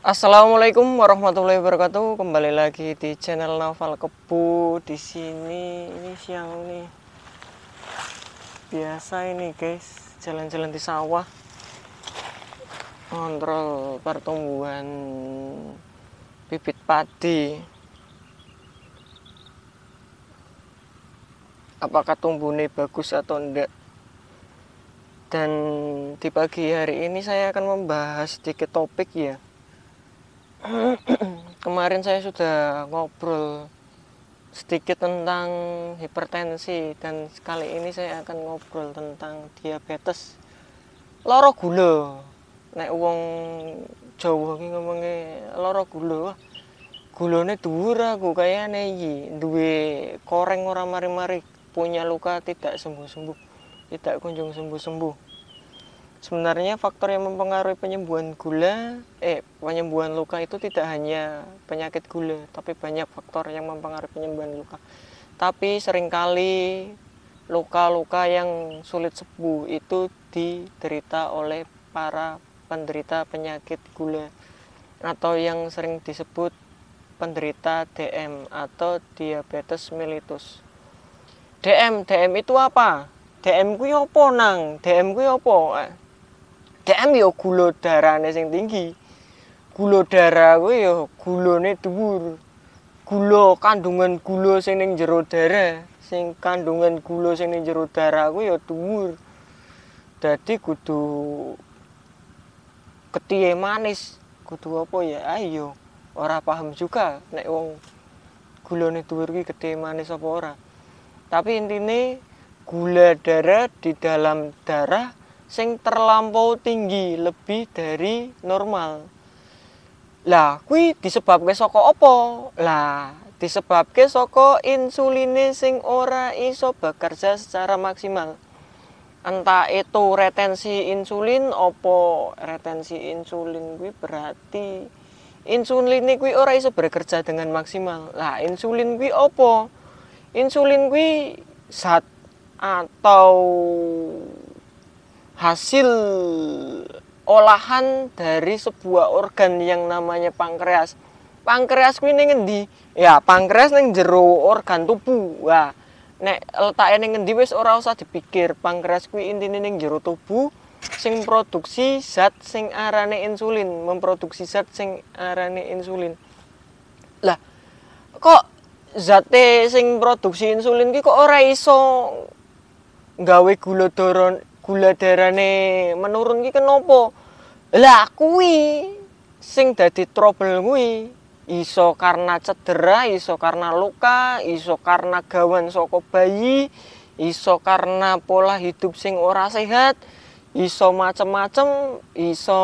Assalamualaikum warahmatullahi wabarakatuh. Kembali lagi di channel Naval Kebu. Di sini ini siang nih. Biasa ini, guys. Jalan-jalan di sawah. Kontrol pertumbuhan bibit padi. Apakah tumbuhnya bagus atau enggak? Dan di pagi hari ini saya akan membahas sedikit topik ya kemarin saya sudah ngobrol sedikit tentang hipertensi dan sekali ini saya akan ngobrol tentang diabetes loro gula nek wong Jawa lagi ngomongnya loro gula wah gulane dhuwur aku kayane iki duwe koreng ora mari-mari punya luka tidak sembuh-sembuh tidak kunjung sembuh-sembuh Sebenarnya faktor yang mempengaruhi penyembuhan gula, eh penyembuhan luka itu tidak hanya penyakit gula, tapi banyak faktor yang mempengaruhi penyembuhan luka. Tapi seringkali luka-luka yang sulit sembuh itu diderita oleh para penderita penyakit gula atau yang sering disebut penderita DM atau diabetes mellitus. DM, DM itu apa? DM ku apa nang? DM ku apa? BBM ya gula darahnya sing tinggi. Gula darah kuwi ya gulane dhuwur. Gula kandungan gula sing ning jero darah, sing kandungan gula sing ning jero darah kuwi ya dhuwur. Dadi kudu ketiye manis, kudu apa ya? Ayo, ora paham juga nek wong gulane dhuwur kuwi ketiye manis apa ora. Tapi intine gula darah di dalam darah sing terlampau tinggi lebih dari normal lah kui disebabke saka apa lah disebabke saka insuline sing ora iso bekerja secara maksimal entah itu retensi insulin opo retensi insulin kui berarti insulin kui ora iso bekerja dengan maksimal lah insulin kui opo insulin kui saat atau hasil olahan dari sebuah organ yang namanya pankreas. Pankreas kuwi ning ngendi? Ya, pankreas ning jero organ tubuh. Wah, nek letake ning ngendi wis ora usah dipikir. Pankreas kuwi intine ning jero tubuh sing produksi zat sing arane insulin, memproduksi zat sing arane insulin. Lah, kok zate sing produksi insulin ki kok ora iso gawe gula darah gula ne menurun ki kenopo Lah sing dadi trouble kuwi iso karena cedera, iso karena luka, iso karena gawan saka bayi, iso karena pola hidup sing ora sehat, iso macem-macem, iso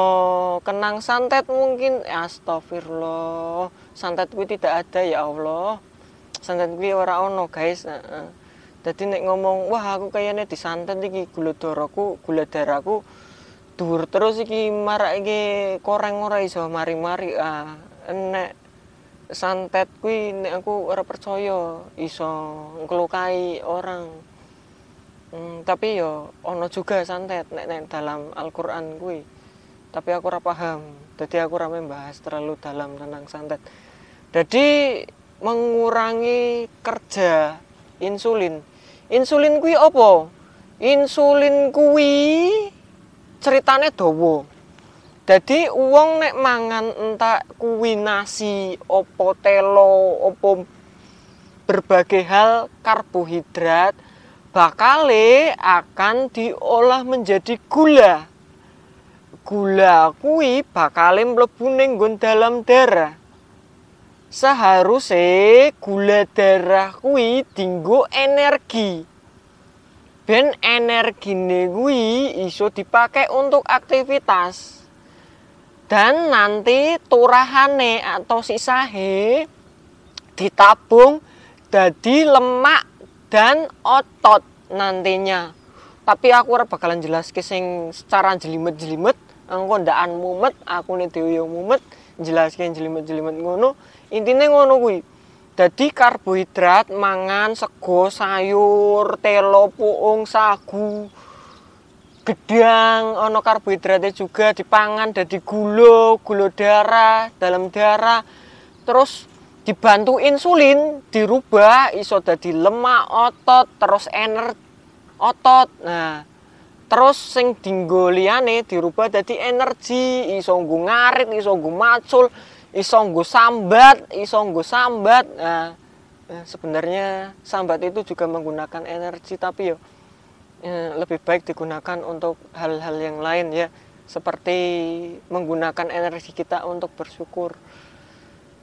kenang santet mungkin. Astagfirullah. Santet kuwi tidak ada ya Allah. Santet kuwi ora ono, guys. Jadi nek ngomong, wah aku kayaknya disantet iki gula daraku, gula daraku dur terus iki marak iki koreng ora iso mari-mari ah nek santet kuwi nek aku ora percaya iso ngelukai orang. Hmm, tapi yo ono juga santet nek nek dalam Al-Qur'an kuwi. Tapi aku ora paham. Jadi aku ora membahas terlalu dalam tentang santet. Jadi mengurangi kerja insulin Insulin kuwi apa? Insulin kuwi ceritane dawa. Jadi uang nek mangan entak kuwi nasi, opo telo, opo berbagai hal karbohidrat bakale akan diolah menjadi gula. Gula kuwi bakale mlebu ning dalam darah seharusnya gula darah kuwi dinggo energi ben energine kuwi iso dipakai untuk aktivitas dan nanti turahane atau sisahe ditabung jadi lemak dan otot nantinya tapi aku ora bakalan jelas ke secara jelimet-jelimet engko ndaan mumet aku nih dhewe yo mumet jelaske jelimet-jelimet ngono intinya ngono kuwi jadi karbohidrat mangan sego sayur telo puung sagu gedang ono karbohidratnya juga dipangan dari gula gula darah dalam darah terus dibantu insulin dirubah iso dadi lemak otot terus energi otot nah terus sing dinggo liyane dirubah dadi energi iso nggo ngarit iso nggo macul iso nggo sambat iso nggo sambat nah eh, sebenarnya sambat itu juga menggunakan energi tapi yo ya, lebih baik digunakan untuk hal-hal yang lain ya seperti menggunakan energi kita untuk bersyukur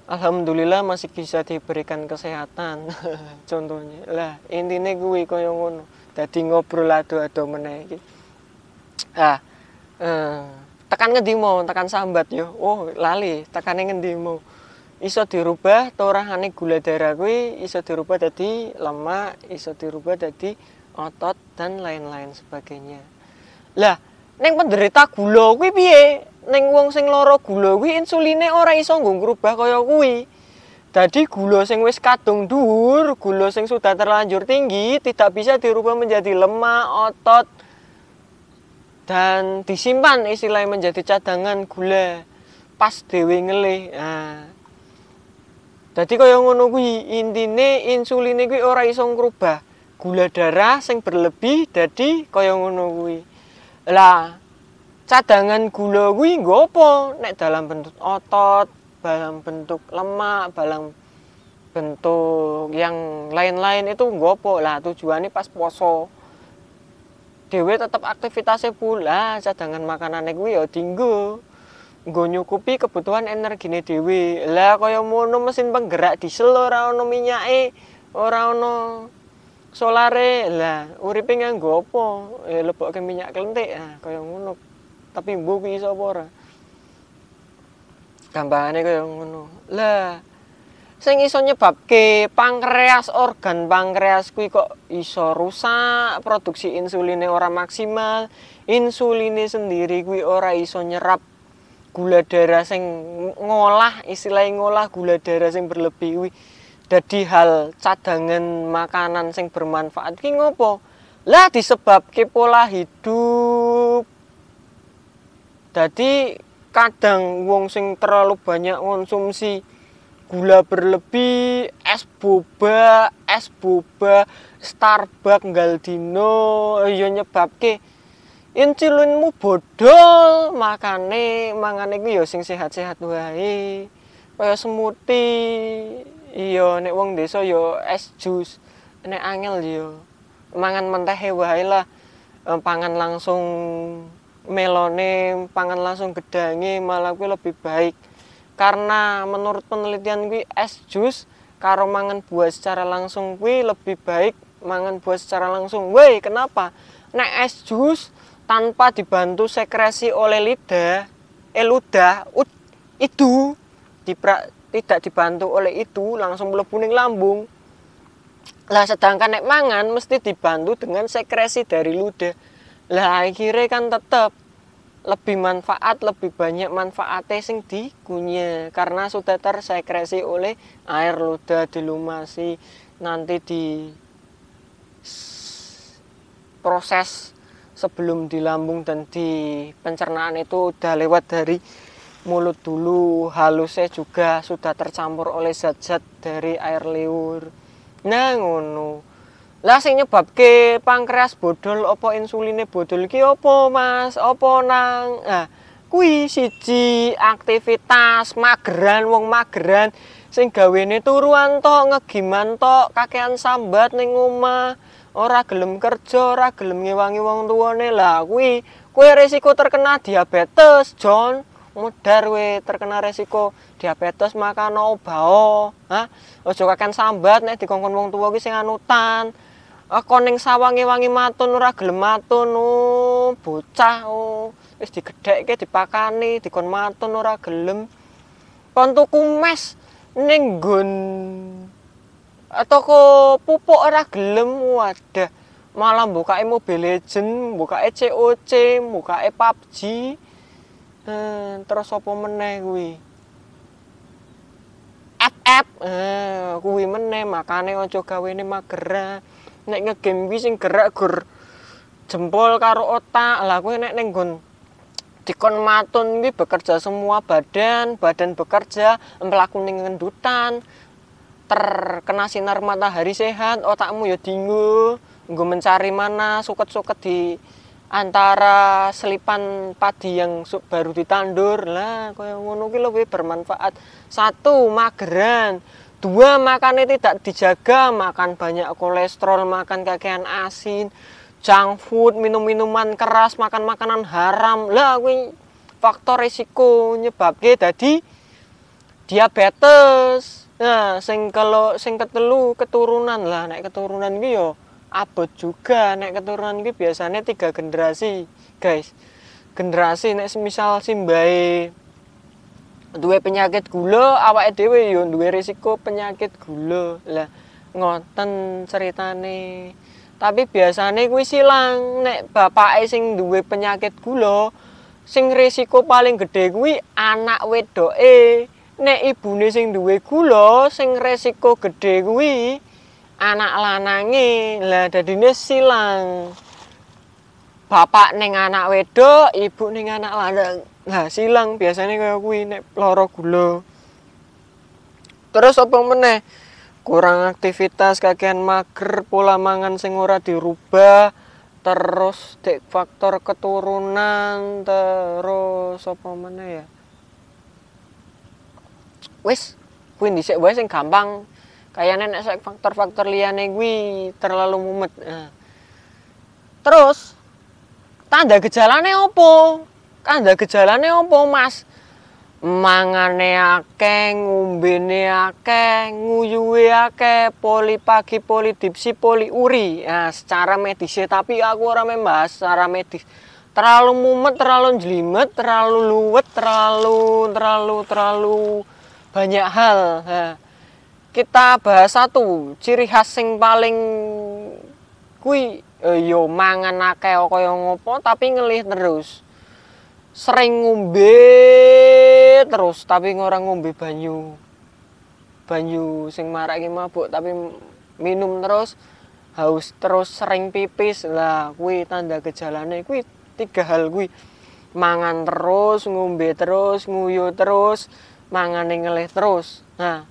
Alhamdulillah masih bisa diberikan kesehatan contohnya lah intinya gue kaya ngono jadi ngobrol adu-adu meneh ah eh, tekan ngendi mau tekan sambat yo oh lali tekane ngendi mau iso dirubah torahane gula darah gue iso dirubah jadi lemak iso dirubah jadi otot dan lain-lain sebagainya lah neng penderita gula gue biye, neng wong sing loro gula gue, insuline ora iso nggo ngrubah kaya gue jadi gula sing wis kadung dhuwur, gula sing sudah terlanjur tinggi tidak bisa dirubah menjadi lemak, otot, dan disimpan istilahnya menjadi cadangan gula pas dewe ngelih nah. jadi kaya ngono kuwi intine insulin kuwi ora iso ngrubah gula darah sing berlebih jadi kaya ngono kuwi lah cadangan gula kuwi ngopo apa nek dalam bentuk otot dalam bentuk lemak dalam bentuk yang lain-lain itu ngopo lah tujuannya pas poso dhewe tetap aktivitasnya pula cadangan makanan kuwi ya tinggu nggo nyukupi kebutuhan energine dhewe lah kaya mono mesin penggerak diesel ora ono e, ora ono solare lah uripe nganggo apa ya eh, ke minyak klentik ah kaya ngono tapi mbok kuwi iso apa ora gambarane kaya ngono lah sing iso nyebabke pankreas organ pankreas kuwi kok iso rusak produksi insulinnya ora maksimal insulinnya sendiri kuwi ora iso nyerap gula darah sing ngolah istilah ngolah gula darah sing berlebih kuwi dadi hal cadangan makanan sing bermanfaat ki ngopo lah disebabke pola hidup dadi kadang wong sing terlalu banyak konsumsi gula berlebih, es boba, es boba, Starbucks Galdino ya nyebabke insulinmu bodol, makane mangane ku ya sing sehat-sehat wae. Kaya smoothie, iya nek wong desa ya es jus, nek angel ya mangan mentehe wae lah. Eh, pangan langsung melone, pangan langsung gedange malah kuwi lebih baik karena menurut penelitian gue es jus karo mangan buah secara langsung gue lebih baik mangan buah secara langsung woi kenapa nek nah, es jus tanpa dibantu sekresi oleh lidah eh itu dipra, tidak dibantu oleh itu langsung melebu ning lambung lah sedangkan nek mangan mesti dibantu dengan sekresi dari ludah lah akhirnya kan tetap lebih manfaat lebih banyak manfaatnya sing digunya karena sudah tersekresi oleh air ludah dilumasi nanti di proses sebelum di lambung dan di pencernaan itu udah lewat dari mulut dulu halusnya juga sudah tercampur oleh zat-zat dari air liur nah ngono lah sing ke pankreas bodol opo insuline bodol ki opo Mas? opo nang? Nah, kui siji aktivitas mageran wong mageran sing gawene turuan to ngegiman to kakean sambat ning omah ora gelem kerja ora gelem ngewangi wong tuwane lah kui kue resiko terkena diabetes John mudar we terkena resiko diabetes makan obao ha aja kakean sambat nek dikongkon wong tua ki sing anutan Ah, koneng sawangi wangi matun ora gelem matun oh, bocah oh wis digedhekke dipakani dikon matun ora gelem kon tuku mes ning nggon toko pupuk ora gelem wadah malah buka Mobile Legend, buka COC, buka PUBG. Eh, terus apa meneh kuwi? FF, eh, kuwi meneh makane aja gawene magera. nek ngegame wis sing gerak gur jempol karo otak lah kuwi nek ning nggon dikon matun kuwi bekerja semua badan badan bekerja mlaku ning ngendutan terkena sinar matahari sehat otakmu ya dingu nggo mencari mana suket-suket di antara selipan padi yang baru ditandur lah kaya ngono ki lebih bermanfaat satu mageran makan makannya tidak dijaga, makan banyak kolesterol, makan kakean asin, junk food, minum-minuman keras, makan makanan haram. Lah gue faktor risiko nyebabnya tadi diabetes. Nah, sing kalau sing ketelu keturunan lah, naik keturunan iki yo ya abot juga, naik keturunan iki biasanya tiga generasi, guys. Generasi naik semisal simbae duwe penyakit gula awake dhewe yo duwe risiko penyakit gula lah ngoten ceritane tapi biasane kuwi silang nek bapake sing duwe penyakit gula sing risiko paling gedhe kuwi anak wedoke nek ibune sing duwe gula sing risiko gedhe kuwi anak lanange lah dadine silang bapak ning anak wedok ibu ning anak lanang nah silang biasanya kayak kuwi nek loro gula. Terus apa meneh? Kurang aktivitas, kakean mager, pola mangan sing ora dirubah, terus dek faktor keturunan, terus apa meneh ya? Wis, kuwi dhisik wae sing gampang. Kayane nek faktor-faktor liane kuwi terlalu mumet. Nah. Terus tanda gejalane opo? kan ada gejalanya apa, Mas? Mangane akeh, ngombene akeh, nguyuwe akeh, poli pagi, poli dipsi, poli uri. Nah, secara medis tapi aku orang membahas secara medis. Terlalu mumet, terlalu jelimet, terlalu luwet, terlalu terlalu terlalu banyak hal. ya. kita bahas satu ciri khas sing paling kui eh, yo mangan akeh kaya ngopo tapi ngelih terus sering ngombe terus tapi orang ngombe banyu banyu sing marah ki mabuk tapi minum terus haus terus sering pipis lah kuwi tanda gejalanya kuwi tiga hal kuwi mangan terus ngombe terus nguyu terus mangan ngelih terus nah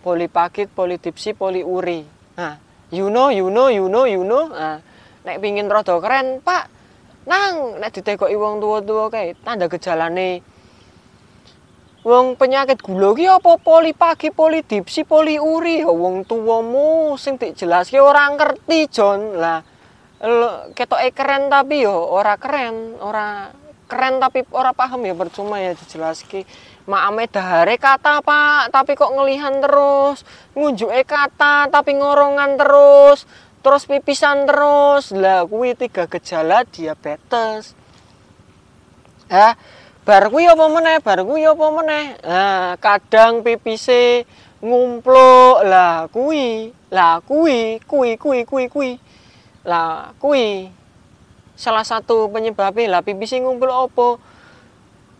polipakit polidipsi poliuri nah you know you know you know you know nah, nek pingin rada keren pak nang nek ditekoki wong tuwa-tuwa kae tanda gejalane wong penyakit gula ki apa poli pagi poli tipsi poli uri ya wong tuwamu sing dijelaske ora ngerti Jon lah ketoke keren tapi yo ya ora keren ora keren tapi ora paham ya percuma ya dijelaske maame dahare kata Pak tapi kok ngelihan terus ngunjuke kata tapi ngorongan terus terus pipisan terus lah kuwi tiga gejala diabetes ya bar kuwi apa meneh bar kuwi apa meneh nah, kadang pipise ngumpluk lah kuwi lah kui, kui kui kuwi kuwi lah kuwi salah satu penyebabnya lah pipise ngumpluk apa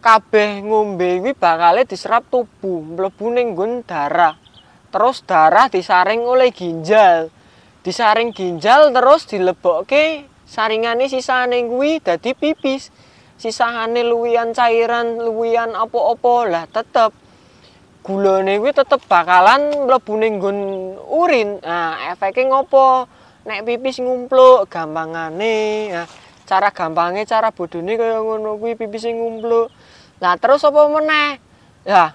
kabeh ngombe kuwi bakale diserap tubuh mlebu ning darah terus darah disaring oleh ginjal disaring ginjal terus dilebokke saringane sisane kuwi dadi pipis sisa sisane luwian cairan luwian apa opo lah tetep gulane kuwi tetep bakalan mlebu ning urin nah efeke ngopo nek pipis ngumpluk gampangane nah, cara gampangnya cara bodoh kaya ngono kuwi pipis ngumpluk lah terus apa meneh ya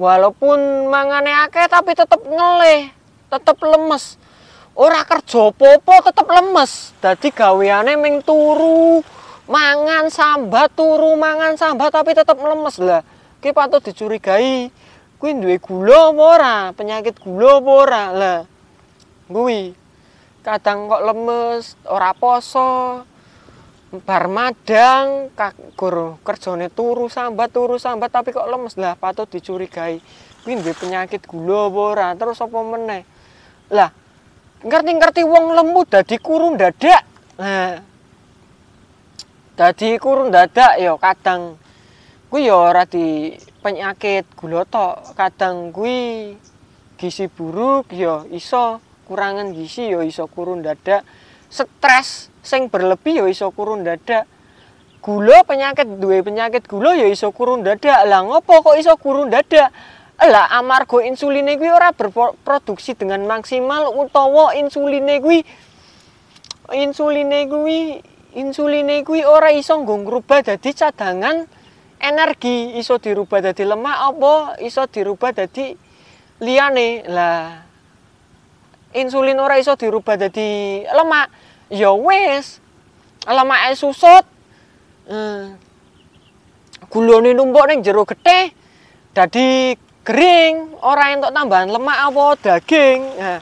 walaupun mangane akeh tapi tetep ngeleh tetep lemes ora kerja popo tetep lemes dadi gaweane ming turu mangan sambat turu mangan sambat tapi tetep lemes lah ki patut dicurigai kuwi duwe gula ora penyakit gula ora lah kuwi kadang kok lemes ora poso bar madang kagur kerjane turu sambat turu sambat tapi kok lemes lah patut dicurigai kuwi penyakit gula ora terus apa meneh lah ngerti-ngerti wong lemu dadi kurun dadak nah dadi kurun dadak yo ya kadang kuwi yo ya ora di penyakit gula tok kadang kuwi gizi buruk yo ya iso kurangan gizi yo iso kurun dadak stres sing berlebih yo iso kurun dadak gula penyakit duwe penyakit gula yo iso kurun dadak lah ngopo kok iso kurun dadak lah amargo insulin gue ora berproduksi dengan maksimal utawa insulin gue insulin gue insulin gue ora iso nggo rubah jadi cadangan energi iso dirubah jadi lemak apa iso dirubah jadi liane lah insulin ora iso dirubah jadi lemak ya wes lemak susut hmm. gulone numpuk ning jero gede jadi Kering, ora entuk tambahan lemak apa daging. Nah,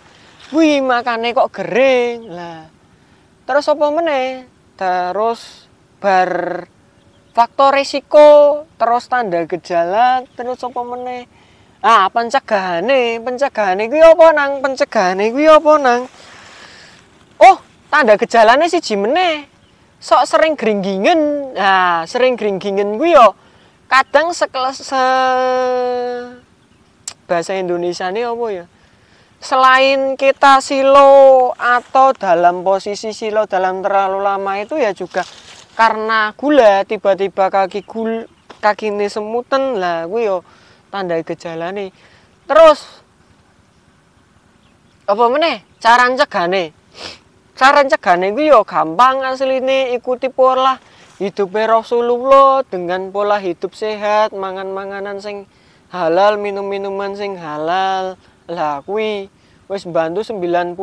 wih makane kok kering Lah. Terus apa meneh? Terus bar faktor risiko, terus tanda gejala, terus apa meneh? Ah, pencegahane, pencegahane kuwi apa nang? Pencegahane kuwi apa nang? Oh, tanda gejalanya siji meneh. Sok sering gringgingen. Nah, sering gringgingen gue. yo kadang sekelas se bahasa Indonesia ini apa ya? Selain kita silo atau dalam posisi silo dalam terlalu lama itu ya juga karena gula tiba-tiba kaki gul kaki ini semutan lah gue yo tanda gejala nih terus apa meneh cara cegane cara cegane gue yo gampang asli ini ikuti pola hidup e Rasulullah dengan pola hidup sehat mangan manganan sing halal minum-minuman sing halal lah kuwi wis bantu 90%.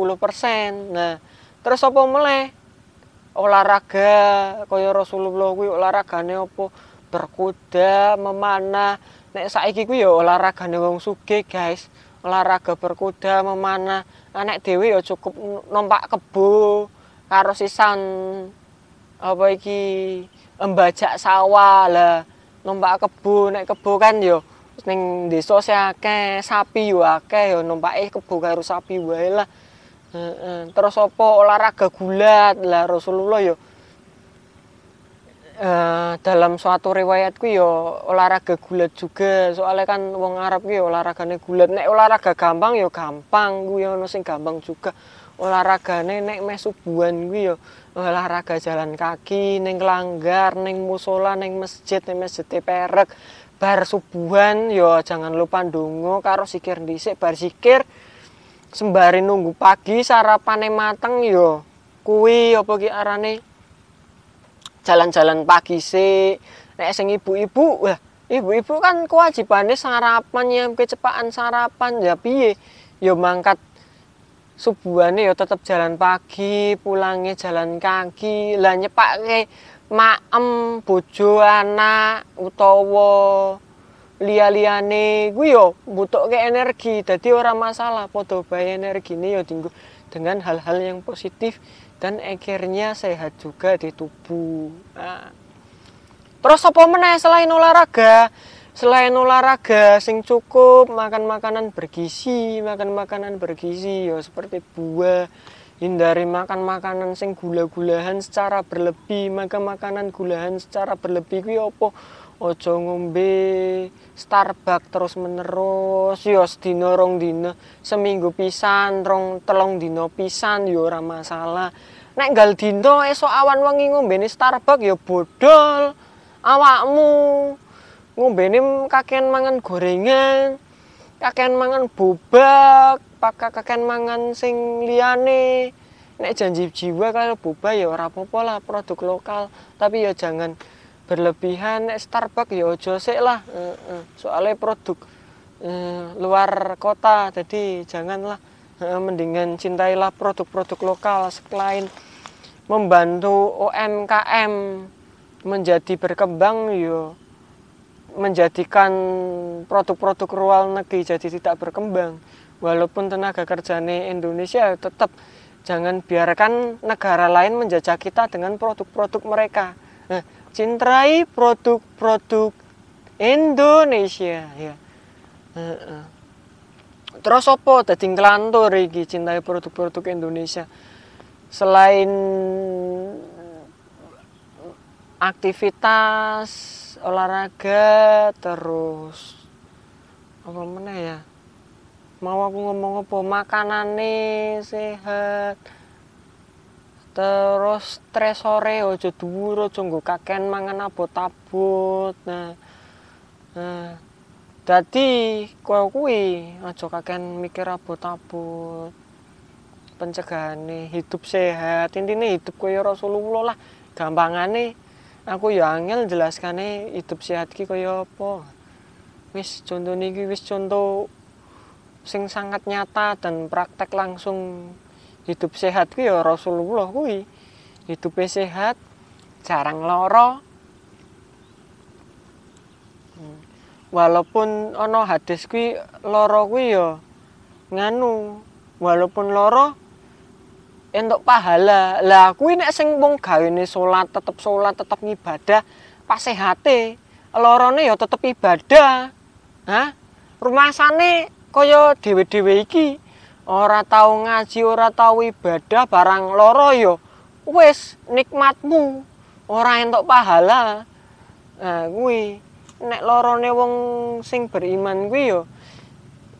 Nah, terus apa meleh? Olahraga kaya Rasulullah kuwi olahragane apa? Berkuda, memanah. Nek saiki kuwi ya olahragane wong sugih, guys. Olahraga berkuda, memanah. Anak Dewi ya cukup nombak kebo karo sisan apa iki embajak sawah lah nombak kebo nek kebo kan yo ya Neng ning desa akeh sapi yo akeh yo numpake eh, kebo karo sapi wae lah heeh terus apa olahraga gulat lah Rasulullah yo eh, dalam suatu riwayat ku yo olahraga gulat juga soalnya kan wong Arab ki olahragane gulat nek olahraga gampang yo gampang yo ono sing gampang juga olahragane nek meh subuhan ku yo olahraga jalan kaki ning langgar ning musola ning masjid ning masjid perek bar subuhan yo ya jangan lupa ndonga karo sikir dhisik bar sikir sembari nunggu pagi sarapane mateng yo ya kuwi apa ki arane jalan-jalan pagi sih nek sing ibu-ibu wah ibu-ibu kan kewajibannya sarapan ya kecepatan sarapan ya piye yo ya mangkat subuhane yo tetap jalan pagi pulangnya jalan kaki lah nyepake maem bojo anak utawa liya-liyane kuwi yo butuhke energi dadi ora masalah padha bae energine yo dienggo dengan hal-hal yang positif dan akhirnya sehat juga di tubuh nah. terus apa meneh selain olahraga selain olahraga sing cukup makan makanan bergizi makan makanan bergizi yo seperti buah Hindari makan makanan sing gula-gulahan secara berlebih, maka makanan gulahan secara berlebih kuwi opo Ojo ngombe Starbucks terus menerus, yo ya, sedina rong dina, seminggu pisan, rong telung dina pisan yo ya ora masalah. Nek gal dina esok awan wengi ngombene Starbucks yo ya bodol awakmu. Ngombene kakean mangan gorengan, kakean mangan bobak, apakah kakek mangan sing liane nek janji jiwa kalau boba ya ora apa lah produk lokal tapi ya jangan berlebihan nek Starbucks ya ojo sik lah soalnya produk eh, luar kota jadi janganlah mendingan cintailah produk-produk lokal selain membantu UMKM menjadi berkembang yo ya menjadikan produk-produk rural negeri jadi tidak berkembang walaupun tenaga kerjanya Indonesia tetap jangan biarkan negara lain menjajah kita dengan produk-produk mereka. Nah, cintai produk-produk Indonesia ya. Terus opo Tadi ngelantur iki cintai produk-produk Indonesia. Selain aktivitas olahraga terus apa mana ya? mau aku ngomong apa nih sehat terus sore ojo dhuwur ojo kaken mangan abot-abot nah nah dadi kowe kuwi ojo kaken mikir abot-abot nih hidup sehat intinya hidup kaya Rasulullah lah nih aku ya angel nih eh, hidup sehat ki kaya apa wis contoh niki wis contoh sing sangat nyata dan praktek langsung hidup sehat ya Rasulullah kuwi hidup sehat jarang loro hmm. walaupun ono hadis kuwi loro kuwi ya nganu walaupun loro entuk pahala lah kuwi nek sing wong gawene salat tetep salat tetep ngibadah pas sehate lorone ya tetep ibadah ha sana kaya dhewe-dhewe iki ora tau ngaji ora tau ibadah barang loro ya wis nikmatmu ora entuk pahala nah kuwi nek lorone wong sing beriman kuwi ya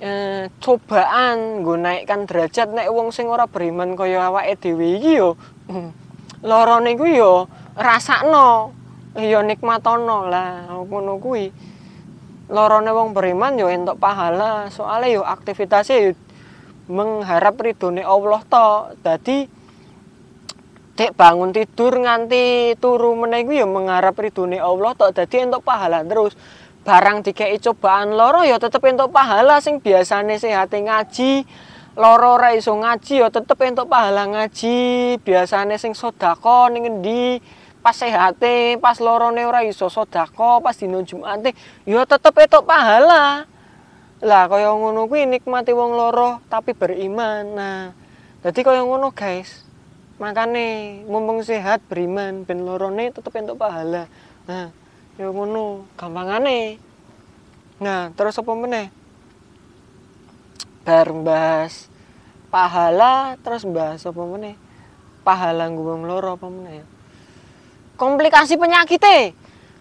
eh, cobaan nggo naikkan derajat nek wong sing ora beriman kaya awake dhewe iki ya lorone kuwi ya rasakno ya nikmatono lah ngono kuwi lorone wong beriman yo entuk pahala soalnya yo aktivitasnya yo mengharap ridhone Allah to jadi dek bangun tidur nganti turu meneh yo mengharap ridhone Allah to jadi entuk pahala terus barang dikei cobaan loro yo tetep entuk pahala sing biasane sehat ngaji loro ora iso ngaji ya tetep entuk pahala ngaji biasane sing sodako ning endi pas sehat pas lorone ora iso sodako pas dina yo ya tetep itu pahala. Lah kaya ngono kuwi nikmati wong loro tapi beriman. Nah, kau kaya ngono guys. Makane mumpung sehat beriman ben lorone tetep entuk pahala. Nah, ya ngono gampangane. Nah, terus apa meneh? Bar mbahas pahala terus mbahas apa meneh? Pahala gue loro apa meneh? komplikasi penyakite.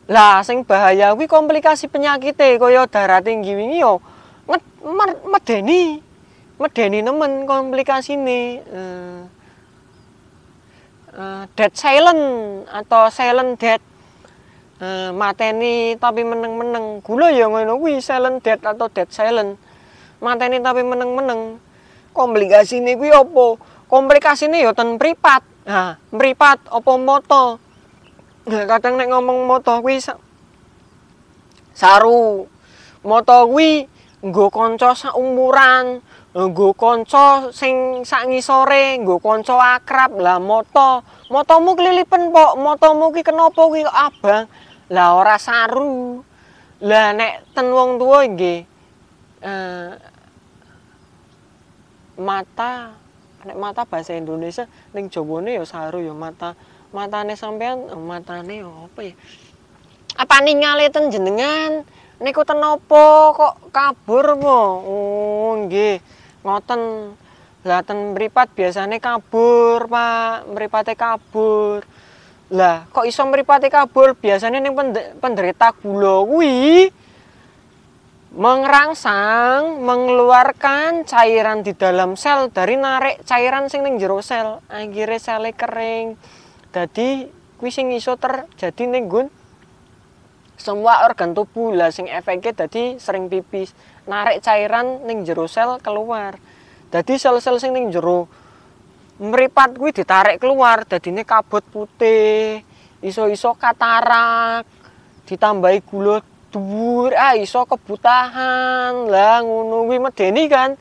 Lah sing bahaya wi komplikasi penyakite koyo darah tinggi wingi yo medeni. Medeni nemen ini Uh, uh, dead silent atau silent dead. Uh, mateni tapi meneng-meneng. Gula ya ngono wi silent dead atau dead silent. Mateni tapi meneng-meneng. komplikasi ini wi opo, komplikasi ini yo ya ten pripat Nah, mripat opo moto? kadang nek ngomong moto kuwi saru moto kuwi nggo kanca saumuran nggo kanca sing sak ngisore nggo kanca akrab lah moto motomu kelilipan, pok motomu ki kenapa kuwi abang lah ora saru lah nek ten wong tuwa nggih uh, mata nek mata bahasa Indonesia ning jawane ya saru ya mata matane sampean oh, matane ya apa ya apa ningali itu jenengan niku tenopo apa kok kabur po oh nggih ngoten lah ten mripat biasanya kabur Pak beripatnya kabur lah kok iso beripatnya kabur Biasanya ning penderita gula kuwi mengrangsang, mengeluarkan cairan di dalam sel dari narik cairan sing ning jero sel. Akhirnya selnya kering. Jadi kuwi sing iso terjadi ning semua organ tubuh lah sing efeknya jadi sering pipis narik cairan ning jero sel keluar jadi sel-sel sing ning jero meripat kuwi ditarik keluar jadi ini kabut putih iso-iso katarak ditambahi gula dhuwur ah iso kebutahan lah ngono kuwi medeni kan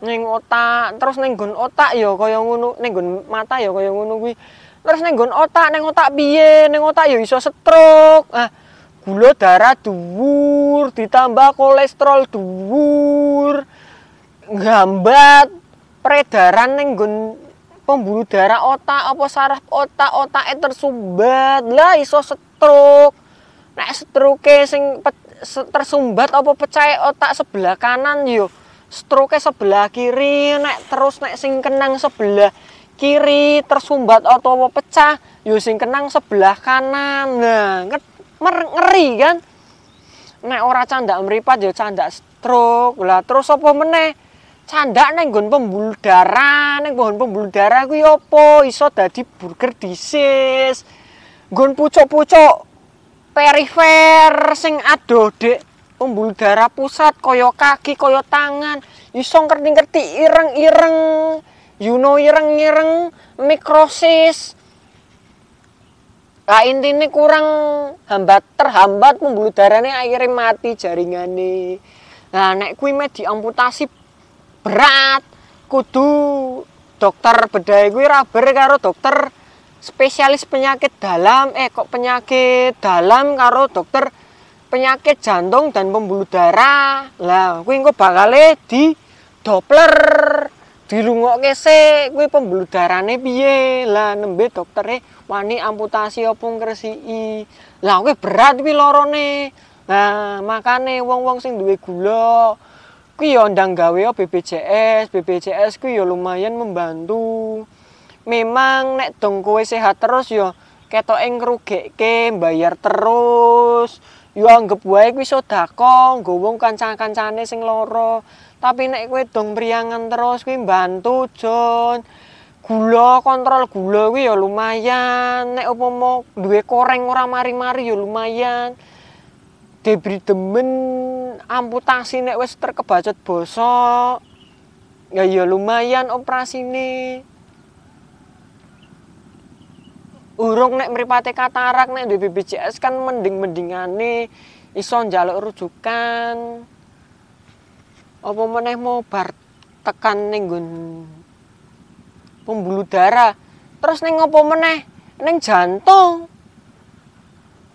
ning otak terus ning otak ya kaya ngono ning mata ya kaya ngono kuwi terus neng gon otak neng otak biye neng otak yo ya iso stroke ah gula darah dhuwur ditambah kolesterol dhuwur ngambat peredaran neng gon pembuluh darah otak apa saraf otak otak e tersumbat lah iso stroke nek stroke sing pet, tersumbat apa pecah otak sebelah kanan yo ya stroke sebelah kiri nek terus nek sing kenang sebelah kiri tersumbat atau pecah using kenang sebelah kanan nah ngeri kan nek ora candak meripat ya candak stroke lah terus apa meneh candak neng gon pembuluh darah neng nggon pembuluh darah gue apa iso dadi burger disis gon pucuk-pucuk perifer sing adoh dek pembuluh darah pusat koyo kaki koyo tangan iso ngerti-ngerti ireng-ireng you know ireng-ireng mikrosis Kain tini kurang hambat terhambat pembuluh darahnya akhirnya mati jaringannya nah nek kuwi diamputasi berat kudu dokter bedah Gue raber karo dokter spesialis penyakit dalam eh kok penyakit dalam karo dokter penyakit jantung dan pembuluh darah lah kuwi engko bakale di Doppler dirungokke gue kuwi pembuludarane piye lah nembe dokternya, wani amputasi opung kresi, lah gue berat kuwi lorone nah makane wong-wong sing duwe gula gue ya gawe gawe ya BPJS BPJS gue ya lumayan membantu memang nek dong kowe sehat terus ya ketoke ngrugekke bayar terus Yo ya, anggap wae kuwi sedekah nggo wong kanca-kancane sing lara. Tapi nek kowe dong priyangan terus kuwi mbantu Jon. Gula kontrol gula kuwi ya lumayan. Nek upama duwe koreng ora mari-mari ya lumayan. Debri demen amputasi nek wis terkebacet bosok. Ya ya lumayan operasine urung nek mripate katarak nek di BPJS kan mending-mendingane iso njaluk rujukan. Apa meneh mau bar tekan ning nggon pembuluh darah. Terus ning apa meneh? Ning jantung.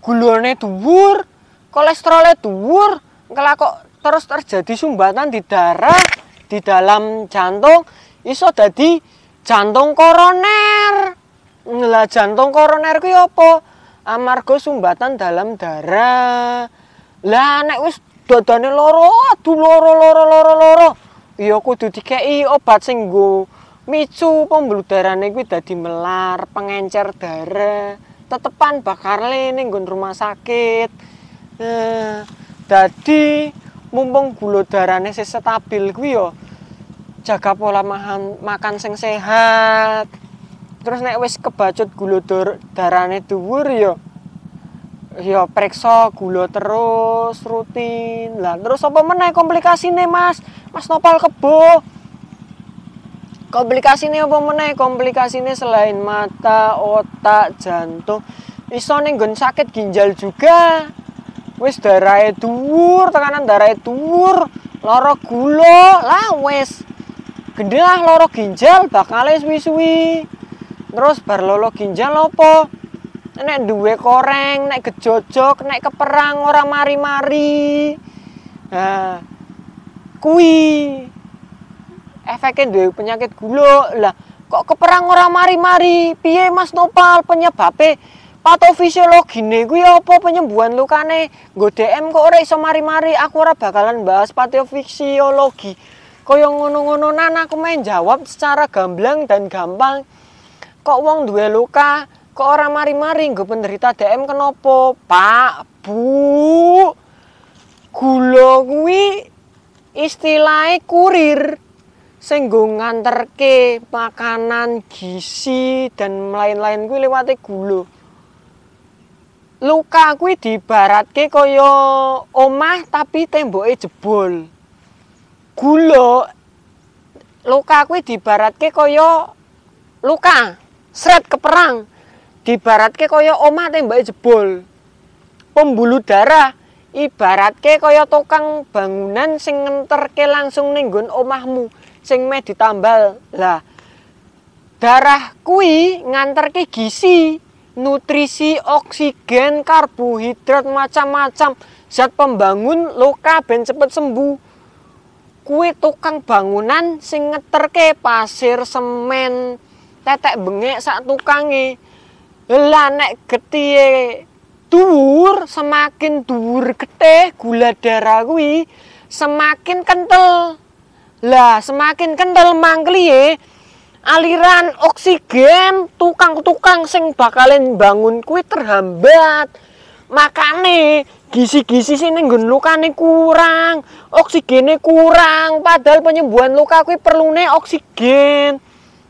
Gulone dhuwur, kolesterolnya dhuwur, kok terus terjadi sumbatan di darah di dalam jantung iso jadi jantung koroner. Lah jantung koroner kuwi apa? amargo sumbatan dalam darah. Lah nek wis dadane loro, aduh loro loro loro loro. Ya kudu dikeki obat sing nggo micu pembuluh darane kuwi dadi melar, pengencer darah. Tetepan bakar le ning rumah sakit. Eh, dadi mumpung gula darane sih stabil kuwi ya jaga pola makan, makan sing sehat. terus naik wes kebacut gula dor darane dhuwur yo ya, ya periksa gula terus rutin lah terus apa komplikasi nih Mas Mas nopal kebo komplikasi nih apa komplikasi nih selain mata otak jantung iso ning sakit ginjal juga wis darahnya dhuwur tekanan darahnya dhuwur lorok gula lah wis gendah lorok ginjal bakal suwi-suwi terus bar lolo ginjal opo nek duwe koreng nek gejojok nek keperang orang mari-mari nah kui efeknya duwe penyakit gula lah kok keperang orang mari-mari piye Mas Nopal penyebabnya nih, gue apa penyembuhan lukane Gue DM kok ora iso mari-mari aku ora bakalan bahas patofisiologi yang ngono-ngono nan aku main jawab secara gamblang dan gampang kok wong duwe luka kok ora mari-mari nggo penderita DM kenapa Pak Bu gula kuwi istilahe kurir sing terke, nganterke makanan gizi dan lain-lain kuwi lewati gula luka kuwi dibaratke kaya omah tapi temboke jebol gula luka kuwi dibaratke kaya luka seret ke perang dibaratke kaya omah tembake jebol pembuluh darah ke kaya tukang bangunan sing ke langsung nenggon omahmu sing meh ditambal lah darah kui nganterke gizi nutrisi oksigen karbohidrat macam-macam zat pembangun luka ben cepet sembuh kue tukang bangunan sing ngeterke pasir semen tetek bengek sak tukangi, lah nek getihe dhuwur semakin dhuwur getih gula darah kuwi semakin kental lah semakin kental mangkliye aliran oksigen tukang-tukang sing bakalin bangun kuwi terhambat makane gisi gizi sini ning nggon lukane kurang oksigene kurang padahal penyembuhan luka kuwi perlune oksigen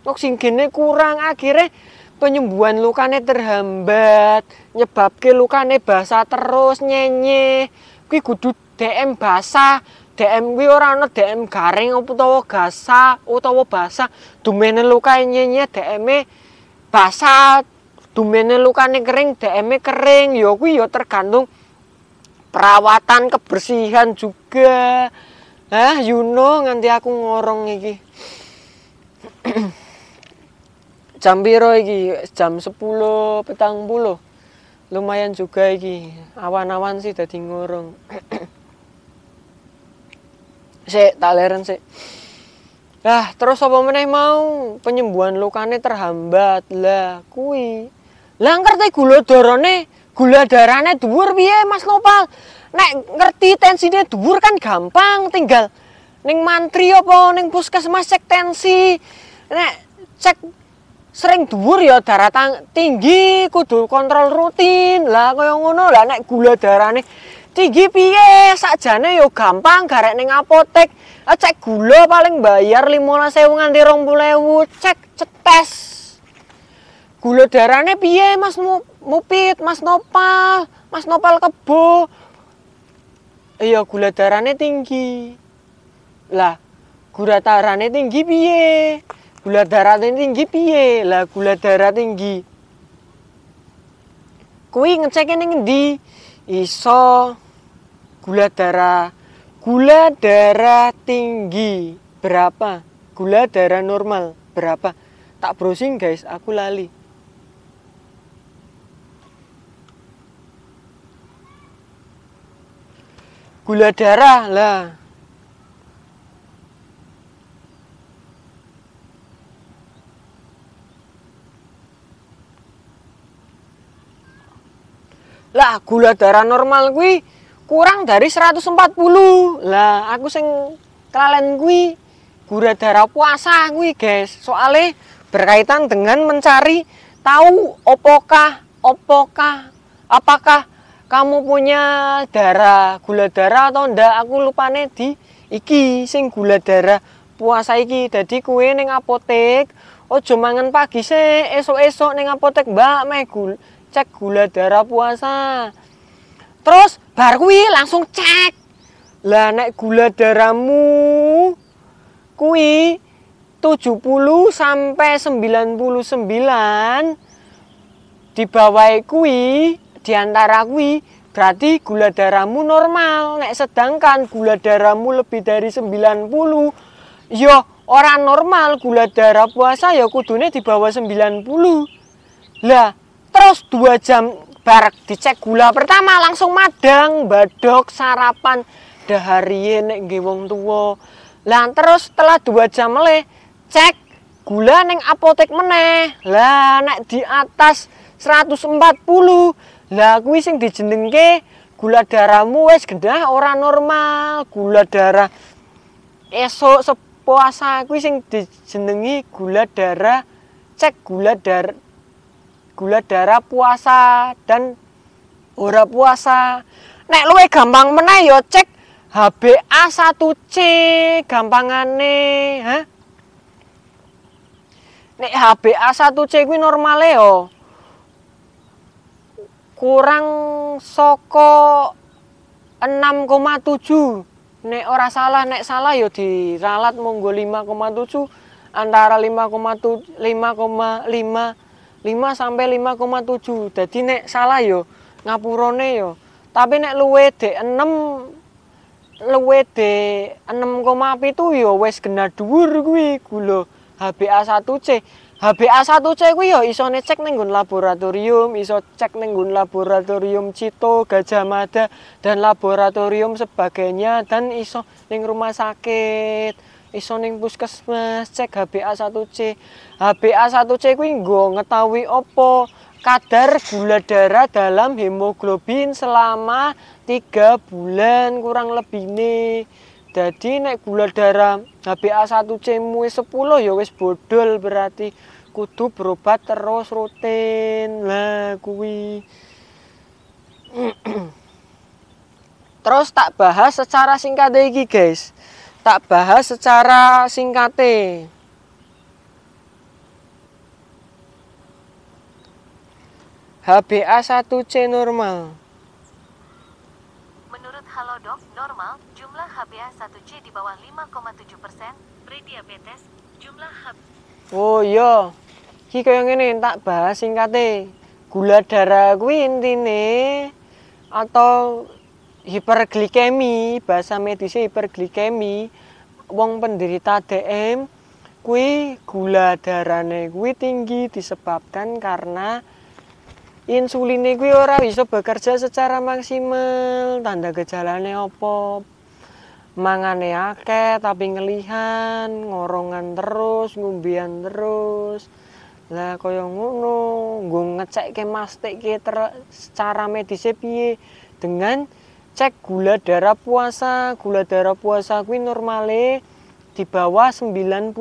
oksigennya kurang akhirnya penyembuhan lukane terhambat nyebabke lukane basah terus nyenye Kui kudu DM basah DM kuwi orang ana DM garing utawa gasa utawa basah dumene lukae nyenye dm basah dumene lukane kering dm kering ya kui ya tergantung perawatan kebersihan juga ah you know nganti aku ngorong iki jam piro iki jam 10 petang puluh lumayan juga iki awan-awan sih dadi ngurung sik tak leren sik lah terus apa meneh mau penyembuhan lukane terhambat lah kui lah ngerti gula darane gula darane dhuwur piye Mas Nopal nek ngerti tensinya dhuwur kan gampang tinggal ning mantri apa ning puskesmas cek tensi nek cek sering dhuwur ya darah tinggi kudu kontrol rutin lah kaya ngono lah nek gula darahne tinggi piye sakjane yo ya gampang garek ning apotek eh, cek gula paling bayar 15.000 nganti 20.000 cek cetes gula darahnya piye Mas Mupit Mas Nopal Mas Nopal kebo iya gula darahnya tinggi lah gula darahnya tinggi piye gula darah tinggi piye lah gula darah tinggi kui ngeceknya ning di iso gula darah gula darah tinggi berapa gula darah normal berapa tak browsing guys aku lali gula darah lah Lah gula darah normal gue kurang dari 140. Lah aku sing kelalen gue gula darah puasa gue guys. soalnya berkaitan dengan mencari tahu opokah opokah apakah kamu punya darah gula darah atau ndak aku lupa di iki sing gula darah puasa iki jadi kue neng apotek cuma mangan pagi se esok-esok neng apotek mbak megul cek gula darah puasa terus bar kuwi langsung cek lah naik gula darahmu kuwi 70 sampai 99 di bawah kuwi di antara kuwi berarti gula darahmu normal naik sedangkan gula darahmu lebih dari 90 yo orang normal gula darah puasa ya kudune di bawah 90 lah terus dua jam barak dicek gula pertama langsung madang badok sarapan dahariye nek nggih wong tuwa lah terus setelah dua jam mele cek gula neng apotek meneh lah nek di atas 140 lah kuwi sing dijenengke gula darahmu wis gendah ora normal gula darah esok sepuasa kuwi sing dijenengi gula darah cek gula darah gula darah puasa dan ora puasa. Nek luwe gampang meneh ya cek HbA1c gampangane, ha? Nek HbA1c kuwi normale yo ya, kurang saka 6,7. Nek ora salah, nek salah ya diralat monggo 5,7 antara 5,5 5 sampai 5,7. Jadi nek salah yo ya, ngapurone yo. Ya. Tapi nek luwe D6 luwe D6,7 yo ya wis genah dhuwur kuwi gula HbA1c. HbA1c kuwi yo iso cek ning laboratorium, iso cek ning laboratorium Cito, Gajah Mada dan laboratorium sebagainya dan iso ning rumah sakit iso ning puskesmas cek HbA1c. HbA1c kuwi nggo ngetawi opo kadar gula darah dalam hemoglobin selama 3 bulan kurang lebih nih. Jadi nek gula darah HbA1c mu 10 ya wis bodol berarti kudu berobat terus rutin. Lah kuwi. terus tak bahas secara singkat lagi guys tak bahas secara singkat. HbA1c normal. Menurut Halodoc, normal, jumlah HbA1c di bawah 5,7 persen, prediabetes, jumlah HB... Oh iya, iki kaya ngene tak bahas singkat. Gula darah kuwi intine atau hiperglikemi bahasa medisnya hiperglikemi wong penderita DM kui gula darahnya kui tinggi disebabkan karena insulinnya kui ora bisa bekerja secara maksimal tanda gejalanya apa mangane akeh tapi ngelihan ngorongan terus ngumbian terus lah kaya ngono gue ngecek ke mastik ke secara medisnya piye dengan cek gula darah puasa gula darah puasa kuwi normale di bawah 90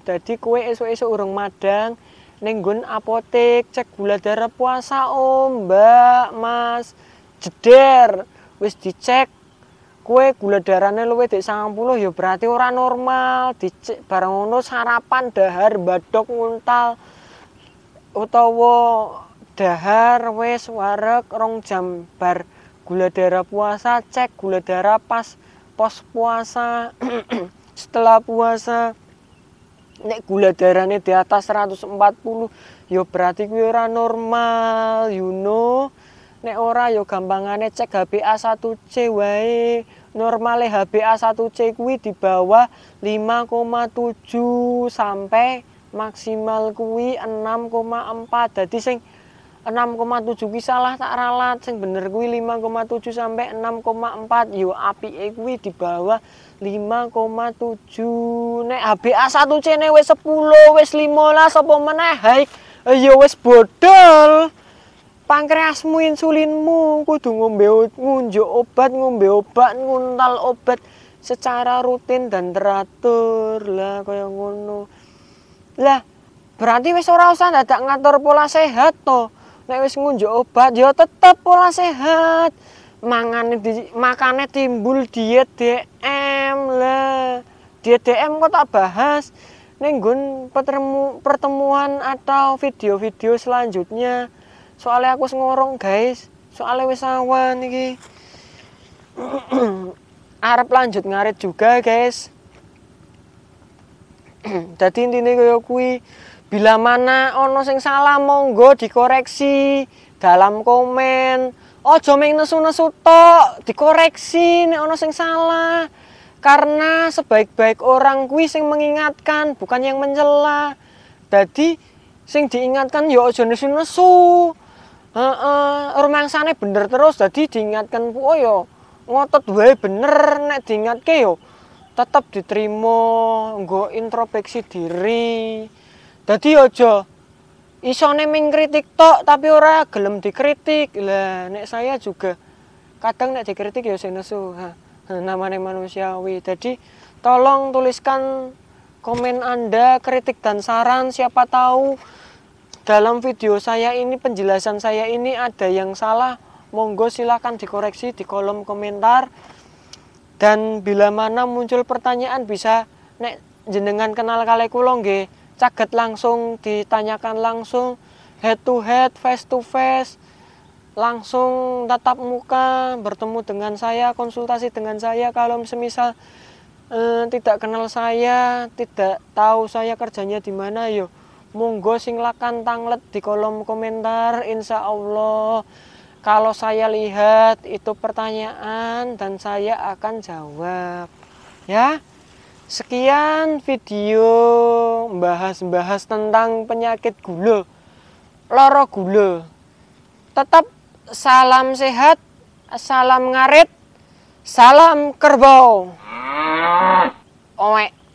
jadi kue esok-esok urung madang nenggun apotek cek gula darah puasa om mbak mas jeder wis dicek kue gula darahnya luwe di 90 ya berarti ora normal dicek bareng ono sarapan dahar badok nguntal utawa dahar wis warek rong jam bar gula darah puasa cek gula darah pas pos puasa setelah puasa nek gula darahnya di atas 140 yo berarti gue ora normal you know nek ora yo gampangane cek HbA1c wae normal ya, HbA1c kuwi di bawah 5,7 sampai maksimal kuwi 6,4 jadi sing 6,7 kuwi salah tak ralat sing bener kuwi 5,7 sampai 6,4 yo apike kuwi di bawah 5,7 nek HBA 1C ne wis 10 wis 15 apa meneh wes ya wis bodol pankreasmu insulinmu kudu ngombe ngunjuk obat ngombe obat nguntal obat secara rutin dan teratur lah kaya ngono lah berarti wis ora usah dadak ngatur pola sehat to nek wis ngunjuk obat ya tetep pola sehat mangane di, makane timbul diet DM lah diet DM kok tak bahas nenggun pertemu, pertemuan atau video-video selanjutnya soalnya aku ngorong guys soalnya wis awan iki arep lanjut ngarit juga guys jadi intinya kayak kuwi Bila mana ono sing salah monggo dikoreksi dalam komen. Ojo meng nesu-nesu tok, dikoreksi nek ono sing salah. Karena sebaik-baik orang kuwi sing mengingatkan, bukan yang mencela. Jadi sing diingatkan yo ya ojo nesu-nesu. Heeh, rumangsane bener terus jadi diingatkan ku oh yo ya ngotot wae bener nek diingatke yo ya tetap diterima nggo introspeksi diri. Dadi aja isone mengkritik kritik tok tapi ora gelem dikritik. Lah nek saya juga kadang nek dikritik ya sing nesu. Ha, namanya manusiawi. Jadi tolong tuliskan komen Anda, kritik dan saran siapa tahu dalam video saya ini penjelasan saya ini ada yang salah monggo silahkan dikoreksi di kolom komentar dan bila mana muncul pertanyaan bisa nek jenengan kenal kali kulong nggih caget langsung ditanyakan langsung head to head face to face langsung tatap muka bertemu dengan saya konsultasi dengan saya kalau semisal eh, tidak kenal saya tidak tahu saya kerjanya di mana yo monggo singlakan tanglet di kolom komentar insya Allah kalau saya lihat itu pertanyaan dan saya akan jawab ya Sekian video membahas-bahas tentang penyakit gula, loro gula. Tetap salam sehat, salam ngarit, salam kerbau. Omek.